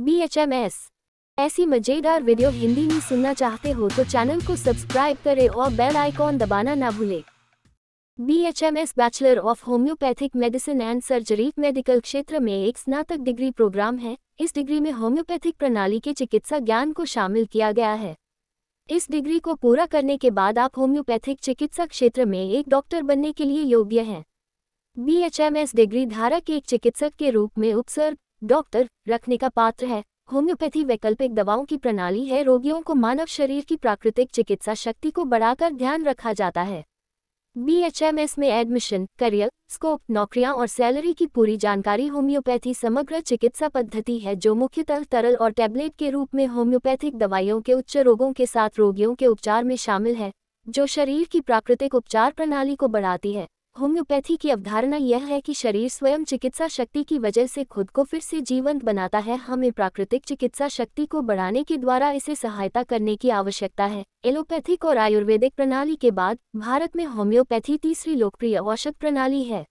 B H M S ऐसी मजेदार video Hindi में सुनना चाहते हो तो चैनल को सब्सक्राइब करें और बेल आइकॉन दबाना ना भूलें B H M S bachelor of homoeopathic medicine and surgery medical क्षेत्र में एक स्नातक डिग्री प्रोग्राम है इस डिग्री में होम्योपैथिक प्रणाली के चिकित्सा ज्ञान को शामिल किया गया है इस डिग्री को पूरा करने के बाद आप होम्योपैथिक चिकित्सा क्षेत्र में एक डॉक्टर बनने के लिए योग्य हैं B H M S degree धारक एक चिकित्सक के रूप में उपसर्ग डॉक्टर रखने का पात्र है होम्योपैथी वैकल्पिक दवाओं की प्रणाली है रोगियों को मानव शरीर की प्राकृतिक चिकित्सा शक्ति को बढ़ाकर ध्यान रखा जाता है बीएचएमएस में एडमिशन करियर स्कोप नौकरियां और सैलरी की पूरी जानकारी होम्योपैथी समग्र चिकित्सा पद्धति है जो मुख्यतः तरल और टैबलेट के रूप में होम्योपैथिक दवाइयों के उच्च रोगों के साथ रोगियों के उपचार में शामिल है जो शरीर की प्राकृतिक उपचार प्रणाली को बढ़ाती है होम्योपैथी की अवधारणा यह है कि शरीर स्वयं चिकित्सा शक्ति की वजह से खुद को फिर से जीवंत बनाता है हमें प्राकृतिक चिकित्सा शक्ति को बढ़ाने के द्वारा इसे सहायता करने की आवश्यकता है एलोपैथिक और आयुर्वेदिक प्रणाली के बाद भारत में होम्योपैथी तीसरी लोकप्रिय औषध प्रणाली है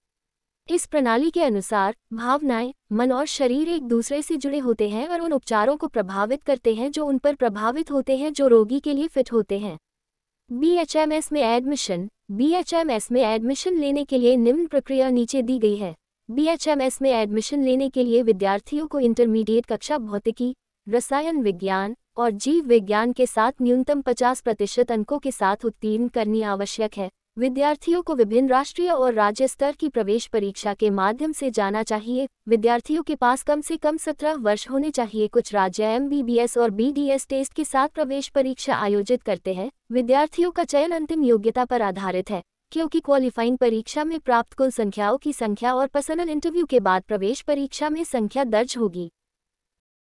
इस प्रणाली के अनुसार भावनाएं मन और शरीर एक दूसरे से जुड़े होते हैं और उन उपचारों को प्रभावित करते हैं जो उन पर प्रभावित होते हैं जो रोगी के लिए फिट होते हैं बीएचएमएस में एडमिशन बीएचएमएस में एडमिशन लेने के लिए निम्न प्रक्रिया नीचे दी गई है बीएचएमएस में एडमिशन लेने के लिए विद्यार्थियों को इंटरमीडिएट कक्षा भौतिकी रसायन विज्ञान और जीव विज्ञान के साथ न्यूनतम 50 प्रतिशत अंकों के साथ उत्तीर्ण करनी आवश्यक है विद्यार्थियों को विभिन्न राष्ट्रीय और राज्य स्तर की प्रवेश परीक्षा के माध्यम से जाना चाहिए विद्यार्थियों के पास कम से कम सत्रह वर्ष होने चाहिए कुछ राज्य एमबीबीएस और बी टेस्ट के साथ प्रवेश परीक्षा आयोजित करते हैं विद्यार्थियों का चयन अंतिम योग्यता पर आधारित है क्योंकि क्वालिफाइंग परीक्षा में प्राप्त कुल संख्याओं की संख्या और पर्सनल इंटरव्यू के बाद प्रवेश परीक्षा में संख्या दर्ज होगी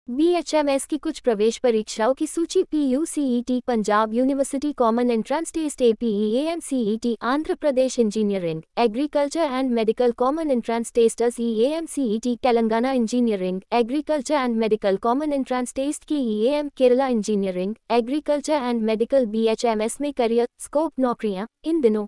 बीएचएमएस की कुछ प्रवेश परीक्षाओं की सूची PUCET e Punjab university common entrance test APEAMCET Andhra Pradesh engineering agriculture and medical common entrance E EAMCET Telangana engineering agriculture and medical common entrance test की M e Kerala engineering agriculture and medical B में करियर स्कोप नौकरियाँ इन दिनों